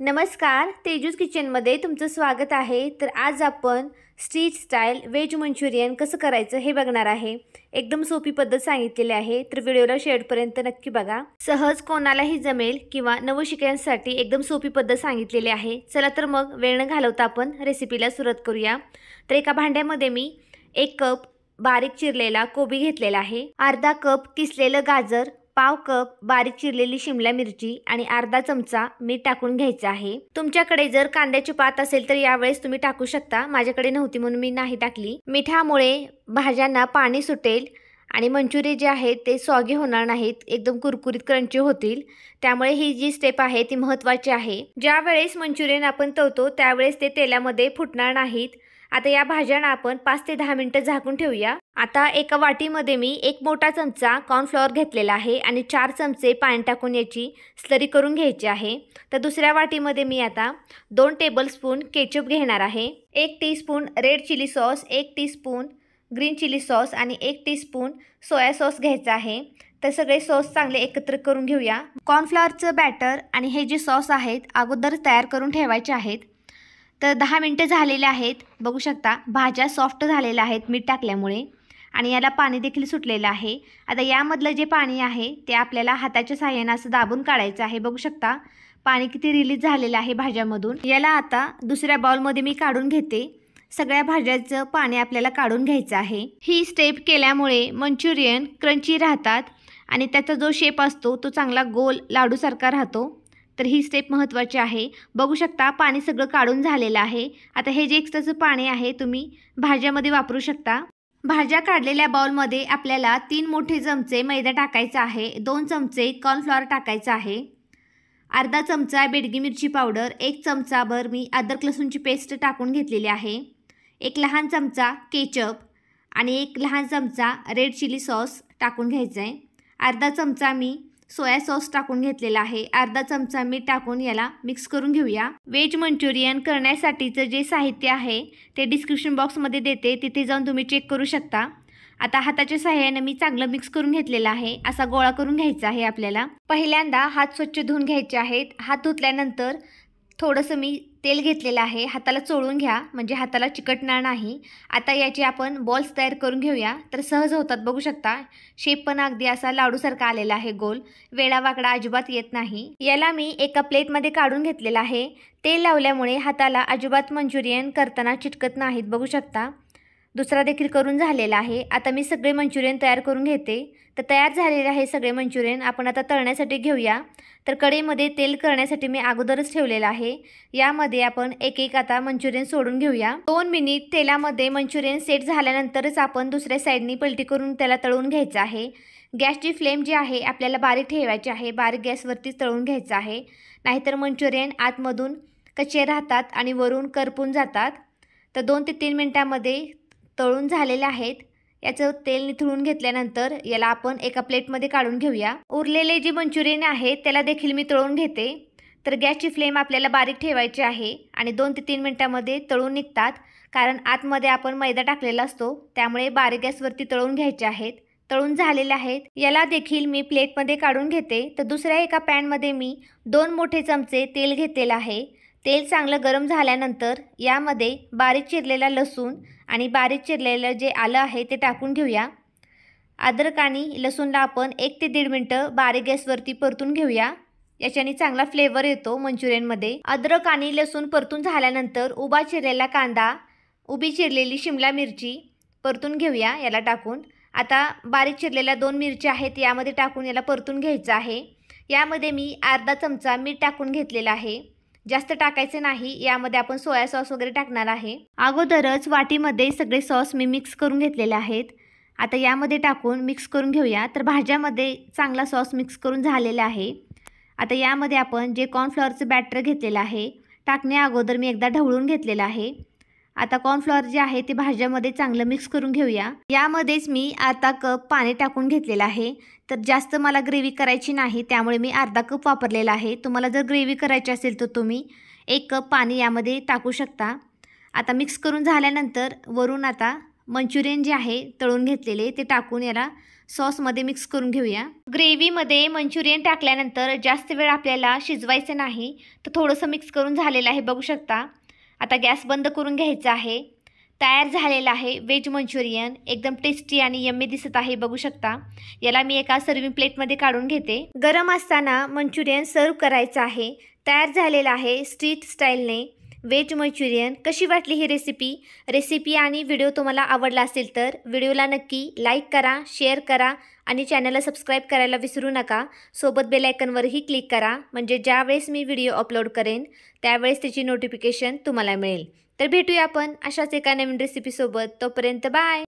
नमस्कार तेजूस किचनमध्ये तुमचं स्वागत आहे तर आज आपण स्ट्रीट स्टाईल व्हेज मंचुरियन कसं करायचं हे बघणार आहे एकदम सोपी पद्धत सांगितलेली आहे तर व्हिडिओला शेवटपर्यंत नक्की बघा सहज कोणालाही जमेल किंवा नवशिक्यांसाठी एकदम सोपी पद्धत सांगितलेली आहे चला तर मग वेळ न घालवता आपण रेसिपीला सुरुवात करूया तर एका भांड्यामध्ये मी एक कप बारीक चिरलेला कोबी घेतलेला आहे अर्धा कप किसलेलं गाजर पाव कप बारीक चिरलेली शिमला मिरची आणि अर्धा चमचा मीठ टाकून घ्यायचं आहे तुमच्याकडे जर कांद्याची पात असेल तर यावेळेस तुम्ही टाकू शकता माझ्याकडे नव्हती म्हणून मी नाही टाकली मिठामुळे भाज्यांना पाणी सुटेल आणि मंचुरियन जे आहे ते सॉगी होणार नाहीत एकदम कुरकुरीत क्रंची होतील त्यामुळे ही जी स्टेप आहे ती महत्त्वाची आहे ज्या वेळेस मंचुरियन आपण तवतो त्यावेळेस ते तेलामध्ये फुटणार नाहीत आता या भाज्यांना आपण पाच ते दहा मिनटं झाकून ठेवूया आता एका वाटीमध्ये मी एक मोठा चमचा कॉर्नफ्लॉवर घेतलेला आहे आणि चार चमचे पाणी टाकून याची स्लरी करून घ्यायची आहे तर दुसऱ्या वाटीमध्ये मी आता दोन टेबलस्पून केचप घेणार आहे एक टीस्पून रेड चिली सॉस एक टीस्पून ग्रीन चिली सॉस आणि एक टीस्पून सोया सॉस घ्यायचा आहे तर सगळे सॉस चांगले एकत्र करून घेऊया कॉर्नफ्लॉवरचं बॅटर आणि हे जे सॉस आहेत अगोदर तयार करून ठेवायचे आहेत तर दहा मिनटं झालेले आहेत बघू शकता भाज्या सॉफ्ट झालेल्या आहेत मीठ टाकल्यामुळे आणि याला पाणी देखील सुटलेलं आहे आता यामधलं जे पाणी आहे ते आपल्याला हाताच्या साह्यानं असं दाबून काढायचं आहे बघू शकता पाणी किती रिलीज झालेलं आहे भाज्यामधून याला आता दुसऱ्या बाउलमध्ये मी काढून घेते सगळ्या भाज्याचं पाणी आपल्याला काढून घ्यायचं आहे ही स्टेप केल्यामुळे मंचुरियन क्रंची राहतात आणि त्याचा जो शेप असतो तो चांगला गोल लाडूसारखा राहतो तर ही स्टेप महत्त्वाची आहे बघू शकता पाणी सगळं काढून झालेलं आहे आता हे जे एक्स्ट्राचं पाणी आहे तुम्ही भाज्यामध्ये वापरू शकता भाज्या काढलेल्या बाउलमध्ये आपल्याला तीन मोठे चमचे मैदा टाकायचा आहे दोन चमचे कॉर्नफ्लॉवर टाकायचा आहे अर्धा चमचा बेडगी मिरची पावडर एक भर मी अदरक लसूणची पेस्ट टाकून घेतलेली आहे एक लहान चमचा केचप आणि एक लहान चमचा रेड चिली सॉस टाकून घ्यायचा आहे अर्धा चमचा मी सोया सॉस टाकून घेतलेला आहे अर्धा चमचा मीठ टाकून याला मिक्स करून घेऊया वेज मंचुरियन करण्यासाठीचं जे साहित्य आहे ते डिस्क्रिप्शन बॉक्समध्ये देते तिथे जाऊन तुम्ही चेक करू शकता आता हाताच्या सहाय्यानं मी चांगलं मिक्स करून घेतलेला आहे असा गोळा करून घ्यायचा आहे आपल्याला पहिल्यांदा हात स्वच्छ धुवून घ्यायचे आहेत हात धुतल्यानंतर थोडंसं मी तेल घेतलेलं आहे हाताला चोळून घ्या म्हणजे हाताला चिकटणार नाही आता याची आपण बॉल्स तयार करून घेऊया तर सहज होतात बघू शकता शेप पण अगदी असा लाडूसारखा आलेला आहे गोल वेळावाकडा वाकडा अजिबात येत नाही याला मी एका प्लेटमध्ये काढून घेतलेला आहे तेल लावल्यामुळे हाताला अजिबात मंचुरियन करताना चिटकत नाहीत बघू शकता दुसरा देखील करून झालेला आहे आता मी सगळे मंचुरियन तयार करून घेते तर तयार झालेले आहे सगळे मंचुरियन आपण आता तळण्यासाठी घेऊया तर कडेमध्ये तेल करण्यासाठी मी अगोदरच ठेवलेलं आहे यामध्ये आपण एक एक आता मंचुरियन सोडून घेऊया दोन मिनिट तेलामध्ये मंचुरियन सेट झाल्यानंतरच आपण दुसऱ्या साईडनी पलटी करून त्याला तळून घ्यायचं आहे गॅसची फ्लेम जी आहे आपल्याला बारीक ठेवायची आहे बारीक गॅसवरतीच तळून घ्यायचं आहे नाहीतर मंचुरियन आतमधून कच्चे राहतात आणि वरून करपून जातात तर दोन ते तीन मिनटामध्ये तळून झालेले आहेत याचं तेल निथळून घेतल्यानंतर याला आपण एका प्लेटमध्ये काढून घेऊया उरलेले जे मंचुरियन आहे त्याला देखील मी तळून घेते तर गॅसची फ्लेम आपल्याला बारीक ठेवायची आहे आणि दोन ते तीन मिनटामध्ये तळून निघतात कारण आतमध्ये आपण मैदा टाकलेला असतो त्यामुळे बारीक गॅसवरती तळून घ्यायचे आहेत तळून झालेले आहेत याला देखील मी प्लेटमध्ये काढून घेते तर दुसऱ्या एका पॅनमध्ये मी दोन मोठे चमचे तेल घेतलेलं आहे तेल चांगलं गरम झाल्यानंतर यामध्ये बारीक चिरलेला लसूण आणि बारीक चिरलेलं जे आलं आहे ते टाकून घेऊया अद्रक आणि लसूणला आपण एक ते दीड मिनटं बारीक गॅसवरती परतून घेऊया याच्याने चांगला फ्लेवर येतो मंचुरियनमध्ये अद्रक आणि लसूण परतून झाल्यानंतर उभा चिरलेला कांदा उभी चिरलेली शिमला मिरची परतून घेऊया याला टाकून आता बारीक चिरलेल्या दोन मिरच्या आहेत यामध्ये टाकून याला परतून घ्यायचं आहे यामध्ये मी अर्धा चमचा मीठ टाकून घेतलेला आहे जास्त टाकायचे नाही यामध्ये आपण सोया सॉस वगैरे टाकणार आहे अगोदरच वाटीमध्ये सगळे सॉस मी मिक्स करून घेतलेले आहेत आता यामध्ये टाकून मिक्स करून घेऊया तर भाज्यामध्ये चांगला सॉस मिक्स करून झालेला आहे आता यामध्ये आपण जे कॉर्नफ्लॉवरचं बॅटर घेतलेलं आहे टाकण्या अगोदर मी एकदा ढवळून घेतलेलं आहे आता कॉर्नफ्लॉवर जे आहे ते भाज्यामध्ये चांगलं मिक्स करून घेऊया यामध्येच मी आता कप पाणी टाकून घेतलेलं आहे तर जास्त मला ग्रेव्ही करायची नाही त्यामुळे मी अर्धा कप वापरलेला आहे तुम्हाला जर ग्रेव्ही करायची असेल तर तुम्ही एक कप पाणी यामध्ये टाकू शकता आता मिक्स करून झाल्यानंतर वरून आता मंचुरियन जे आहे तळून घेतलेले ते टाकून याला सॉसमध्ये मिक्स करून घेऊया ग्रेव्हीमध्ये मंचुरियन टाकल्यानंतर जास्त वेळ आपल्याला शिजवायचं नाही तर थोडंसं मिक्स करून झालेलं आहे बघू शकता आता गॅस बंद करून घ्यायचा आहे तयार झालेला आहे वेज मंचुरियन एकदम टेस्टी आणि यम्मी दिसत आहे बघू शकता याला मी एका सर्विंग प्लेटमध्ये काढून घेते गरम असताना मंचुरियन सर्व करायचं आहे तयार झालेलं आहे स्ट्रीट स्टाईलने वेज मंचुरियन कशी वाटली ही रेसिपी रेसिपी आणि व्हिडिओ तुम्हाला आवडला असेल तर व्हिडिओला नक्की लाईक करा शेअर करा आणि चॅनलला सबस्क्राईब करायला विसरू नका सोबत बेलायकनवरही क्लिक करा म्हणजे ज्यावेळेस मी व्हिडिओ अपलोड करेन त्यावेळेस त्याची नोटिफिकेशन तुम्हाला मिळेल तर भेटूया आपण अशाच एका नवीन रेसिपीसोबत तोपर्यंत बाय